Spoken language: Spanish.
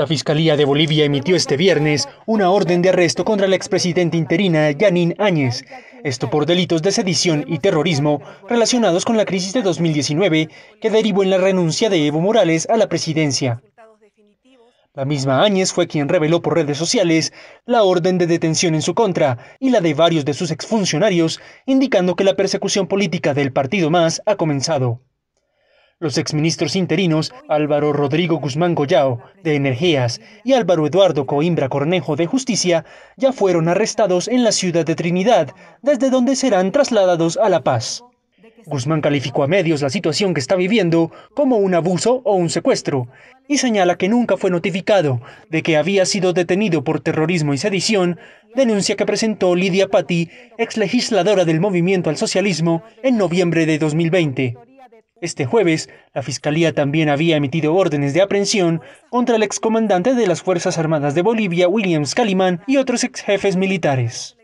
La Fiscalía de Bolivia emitió este viernes una orden de arresto contra la expresidenta interina Yanin Áñez, esto por delitos de sedición y terrorismo relacionados con la crisis de 2019 que derivó en la renuncia de Evo Morales a la presidencia. La misma Áñez fue quien reveló por redes sociales la orden de detención en su contra y la de varios de sus exfuncionarios, indicando que la persecución política del partido más ha comenzado los exministros interinos Álvaro Rodrigo Guzmán Collao, de Energías, y Álvaro Eduardo Coimbra Cornejo, de Justicia, ya fueron arrestados en la ciudad de Trinidad, desde donde serán trasladados a La Paz. Guzmán calificó a medios la situación que está viviendo como un abuso o un secuestro y señala que nunca fue notificado de que había sido detenido por terrorismo y sedición, denuncia que presentó Lidia Patti, exlegisladora del Movimiento al Socialismo, en noviembre de 2020. Este jueves, la Fiscalía también había emitido órdenes de aprehensión contra el excomandante de las Fuerzas Armadas de Bolivia, Williams Calimán, y otros exjefes militares.